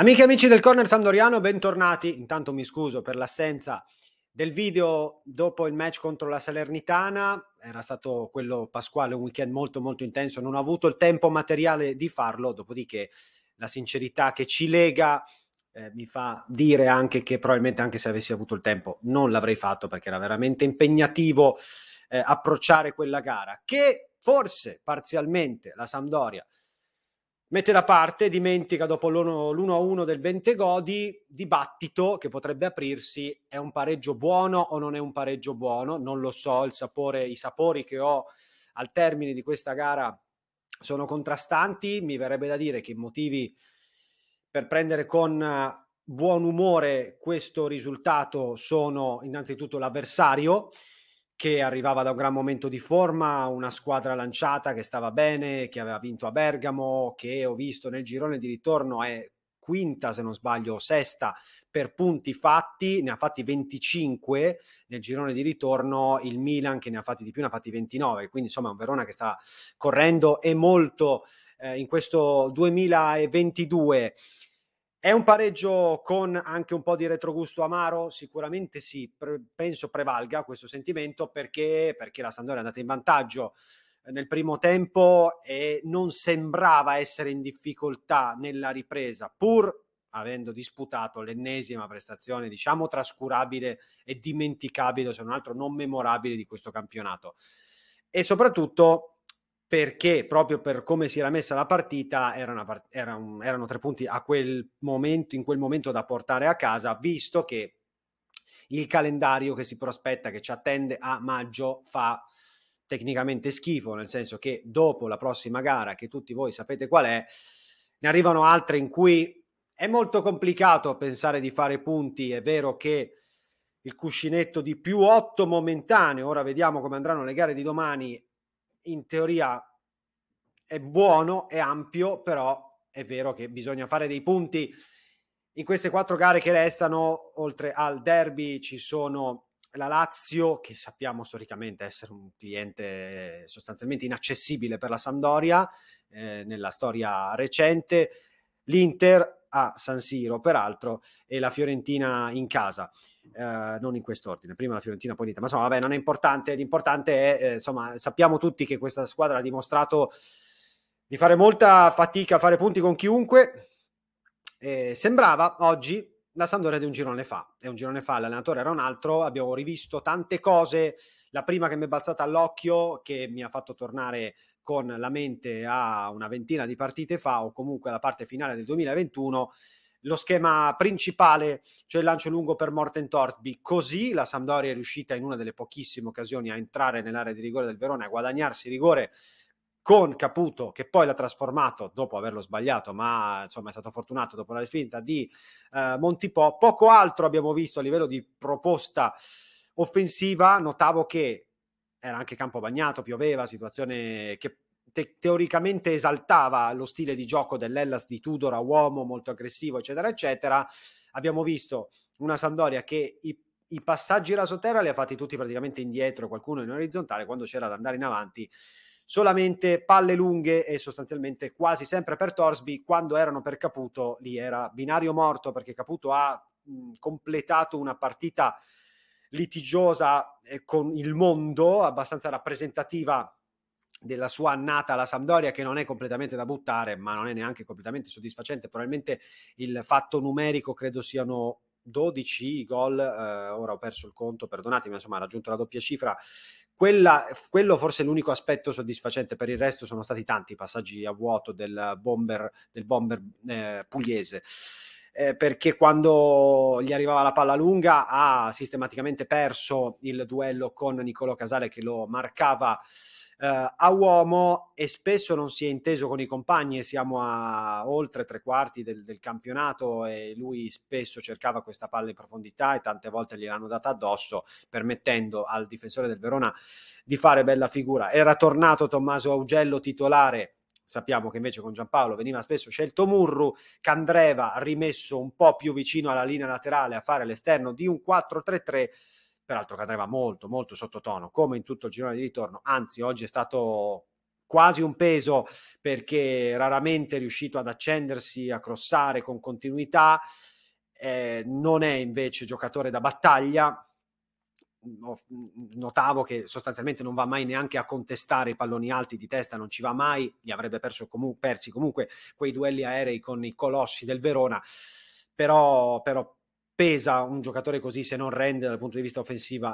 Amiche e amici del Corner Sandoriano, bentornati. Intanto mi scuso per l'assenza del video dopo il match contro la Salernitana. Era stato quello pasquale, un weekend molto molto intenso, non ho avuto il tempo materiale di farlo, dopodiché la sincerità che ci lega eh, mi fa dire anche che probabilmente anche se avessi avuto il tempo non l'avrei fatto perché era veramente impegnativo eh, approcciare quella gara che forse parzialmente la Sampdoria mette da parte, dimentica dopo l'1-1 del Bentegodi, dibattito che potrebbe aprirsi, è un pareggio buono o non è un pareggio buono, non lo so, sapore, i sapori che ho al termine di questa gara sono contrastanti, mi verrebbe da dire che i motivi per prendere con eh, buon umore questo risultato sono innanzitutto l'avversario, che arrivava da un gran momento di forma, una squadra lanciata che stava bene, che aveva vinto a Bergamo, che ho visto nel girone di ritorno è quinta se non sbaglio, sesta per punti fatti, ne ha fatti 25 nel girone di ritorno, il Milan che ne ha fatti di più, ne ha fatti 29, quindi insomma è un Verona che sta correndo e molto eh, in questo 2022 è un pareggio con anche un po' di retrogusto amaro? Sicuramente sì, pre- penso prevalga questo sentimento perché, perché la Sandoria è andata in vantaggio eh, nel primo tempo e non sembrava essere in difficoltà nella ripresa, pur avendo disputato l'ennesima prestazione, diciamo trascurabile e dimenticabile, se non altro non memorabile di questo campionato. E soprattutto perché proprio per come si era messa la partita era una, era un, erano tre punti a quel momento, in quel momento da portare a casa, visto che il calendario che si prospetta, che ci attende a maggio, fa tecnicamente schifo, nel senso che dopo la prossima gara, che tutti voi sapete qual è, ne arrivano altre in cui è molto complicato pensare di fare punti, è vero che il cuscinetto di più 8 momentaneo, ora vediamo come andranno le gare di domani, in teoria è buono, è ampio, però è vero che bisogna fare dei punti. In queste quattro gare che restano, oltre al derby, ci sono la Lazio, che sappiamo storicamente essere un cliente sostanzialmente inaccessibile per la Sampdoria eh, nella storia recente, l'Inter a San Siro, peraltro, e la Fiorentina in casa. Eh, non in quest'ordine, prima la Fiorentina, poi l'Inter. Ma insomma, vabbè, non è importante. L'importante è, eh, insomma, sappiamo tutti che questa squadra ha dimostrato di fare molta fatica a fare punti con chiunque. Eh, sembrava oggi la Sandoria di un girone fa, è un girone fa l'allenatore era un altro, abbiamo rivisto tante cose, la prima che mi è balzata all'occhio, che mi ha fatto tornare con la mente a una ventina di partite fa o comunque alla parte finale del 2021, lo schema principale, cioè il lancio lungo per Morten Tortby. Così la Sampdoria è riuscita in una delle pochissime occasioni a entrare nell'area di rigore del Verona, a guadagnarsi rigore con Caputo che poi l'ha trasformato dopo averlo sbagliato, ma insomma è stato fortunato dopo la respinta di eh, Montipò. Poco altro abbiamo visto a livello di proposta offensiva, notavo che era anche campo bagnato, pioveva, situazione che te- teoricamente esaltava lo stile di gioco dell'Ellas di Tudor a uomo, molto aggressivo, eccetera, eccetera. Abbiamo visto una Sandoria che i i passaggi rasoterra li ha fatti tutti praticamente indietro, qualcuno in orizzontale, quando c'era da andare in avanti solamente palle lunghe e sostanzialmente quasi sempre per Torsby, quando erano per Caputo lì era binario morto perché Caputo ha completato una partita litigiosa eh, con il mondo, abbastanza rappresentativa della sua annata alla Sampdoria che non è completamente da buttare, ma non è neanche completamente soddisfacente, probabilmente il fatto numerico credo siano 12 gol, eh, ora ho perso il conto, perdonatemi, insomma ha raggiunto la doppia cifra quella, quello forse è l'unico aspetto soddisfacente, per il resto sono stati tanti passaggi a vuoto del bomber, del bomber eh, pugliese eh, perché quando gli arrivava la palla lunga ha sistematicamente perso il duello con Nicolo Casale che lo marcava eh, a uomo e spesso non si è inteso con i compagni siamo a oltre tre quarti del, del campionato e lui spesso cercava questa palla in profondità e tante volte gliel'hanno data addosso permettendo al difensore del Verona di fare bella figura. Era tornato Tommaso Augello titolare Sappiamo che invece con Giampaolo veniva spesso scelto Murru, Candreva rimesso un po' più vicino alla linea laterale a fare l'esterno di un 4-3-3 peraltro Candreva molto molto sottotono come in tutto il girone di ritorno anzi oggi è stato quasi un peso perché raramente è riuscito ad accendersi a crossare con continuità eh, non è invece giocatore da battaglia notavo che sostanzialmente non va mai neanche a contestare i palloni alti di testa, non ci va mai, li avrebbe comu- persi comunque quei duelli aerei con i colossi del Verona, però, però pesa un giocatore così se non rende dal punto di vista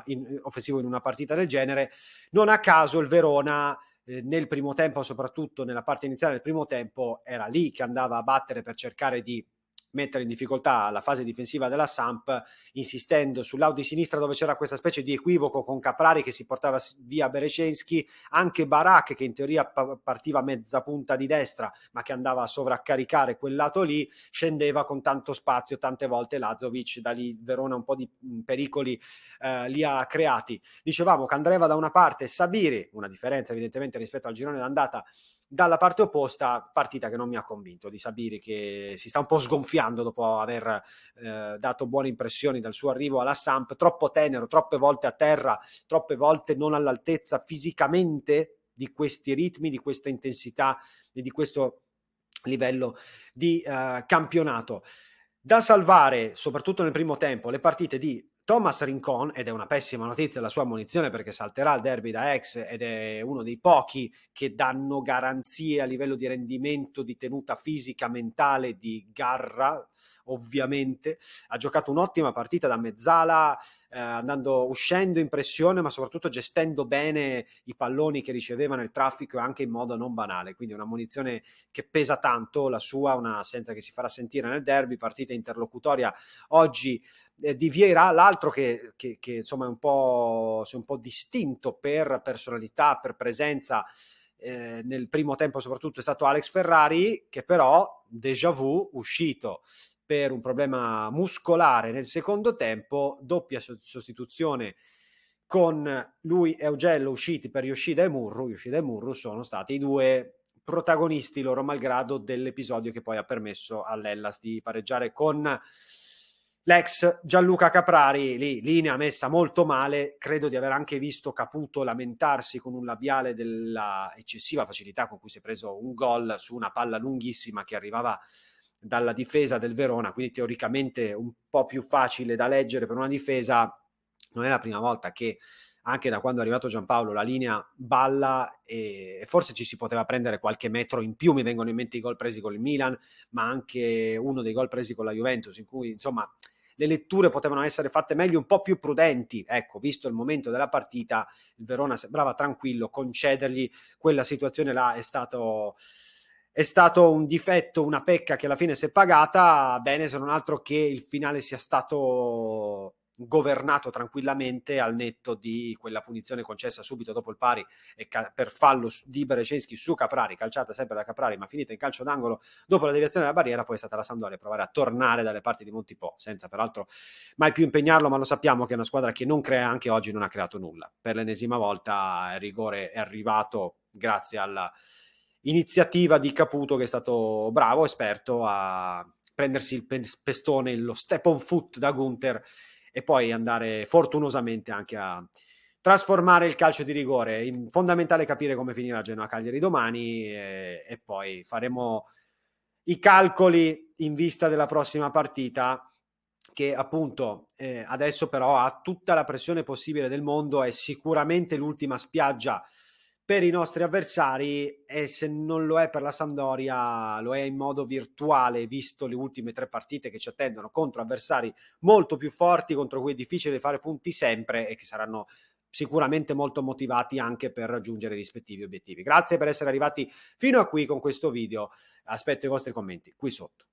in, offensivo in una partita del genere. Non a caso il Verona eh, nel primo tempo, soprattutto nella parte iniziale del primo tempo, era lì che andava a battere per cercare di mettere in difficoltà la fase difensiva della Samp insistendo sull'out di sinistra dove c'era questa specie di equivoco con Caprari che si portava via Berescenski, anche Barak che in teoria partiva mezza punta di destra ma che andava a sovraccaricare quel lato lì, scendeva con tanto spazio tante volte Lazovic, da lì Verona un po' di pericoli eh, li ha creati. Dicevamo che Andreva da una parte Sabiri, una differenza evidentemente rispetto al girone d'andata, dalla parte opposta partita che non mi ha convinto di Sabiri che si sta un po' sgonfiando dopo aver eh, dato buone impressioni dal suo arrivo alla Samp, troppo tenero, troppe volte a terra, troppe volte non all'altezza fisicamente di questi ritmi, di questa intensità e di questo livello di eh, campionato. Da salvare, soprattutto nel primo tempo, le partite di Thomas Rincon, ed è una pessima notizia la sua ammonizione perché salterà il derby da ex ed è uno dei pochi che danno garanzie a livello di rendimento, di tenuta fisica, mentale, di garra ovviamente. Ha giocato un'ottima partita da mezzala, eh, andando, uscendo in pressione, ma soprattutto gestendo bene i palloni che riceveva nel traffico anche in modo non banale. Quindi una munizione che pesa tanto, la sua, una un'assenza che si farà sentire nel derby, partita interlocutoria oggi eh, di Vieira, l'altro che, che, che insomma è un po', è un po' distinto per personalità, per presenza eh, nel primo tempo soprattutto è stato Alex Ferrari che però déjà vu uscito per un problema muscolare nel secondo tempo, doppia sostituzione con lui e Augello usciti per Yoshida e Murru, Yoshida e Murru sono stati i due protagonisti loro malgrado dell'episodio che poi ha permesso all'Ellas di pareggiare con l'ex Gianluca Caprari, lì linea messa molto male, credo di aver anche visto Caputo lamentarsi con un labiale della eccessiva facilità con cui si è preso un gol su una palla lunghissima che arrivava dalla difesa del Verona, quindi teoricamente un po' più facile da leggere per una difesa. Non è la prima volta che anche da quando è arrivato Giampaolo la linea balla e forse ci si poteva prendere qualche metro in più, mi vengono in mente i gol presi con il Milan, ma anche uno dei gol presi con la Juventus, in cui insomma le letture potevano essere fatte meglio, un po' più prudenti. Ecco, visto il momento della partita, il Verona sembrava tranquillo, concedergli quella situazione là è stato è stato un difetto, una pecca che alla fine si è pagata, bene se non altro che il finale sia stato governato tranquillamente al netto di quella punizione concessa subito dopo il pari e ca- per fallo di Berecinski su Caprari, calciata sempre da Caprari ma finita in calcio d'angolo dopo la deviazione della barriera, poi è stata la Sampdoria a provare a tornare dalle parti di Montipò, senza peraltro mai più impegnarlo, ma lo sappiamo che è una squadra che non crea, anche oggi non ha creato nulla. Per l'ennesima volta il rigore è arrivato grazie alla iniziativa di Caputo che è stato bravo, esperto a prendersi il pestone, lo step on foot da Gunther e poi andare fortunosamente anche a trasformare il calcio di rigore. È fondamentale capire come finirà Genoa Cagliari domani e, e poi faremo i calcoli in vista della prossima partita che appunto eh, adesso però ha tutta la pressione possibile del mondo, è sicuramente l'ultima spiaggia per i nostri avversari e se non lo è per la Sampdoria lo è in modo virtuale visto le ultime tre partite che ci attendono contro avversari molto più forti contro cui è difficile fare punti sempre e che saranno sicuramente molto motivati anche per raggiungere i rispettivi obiettivi. Grazie per essere arrivati fino a qui con questo video. Aspetto i vostri commenti qui sotto.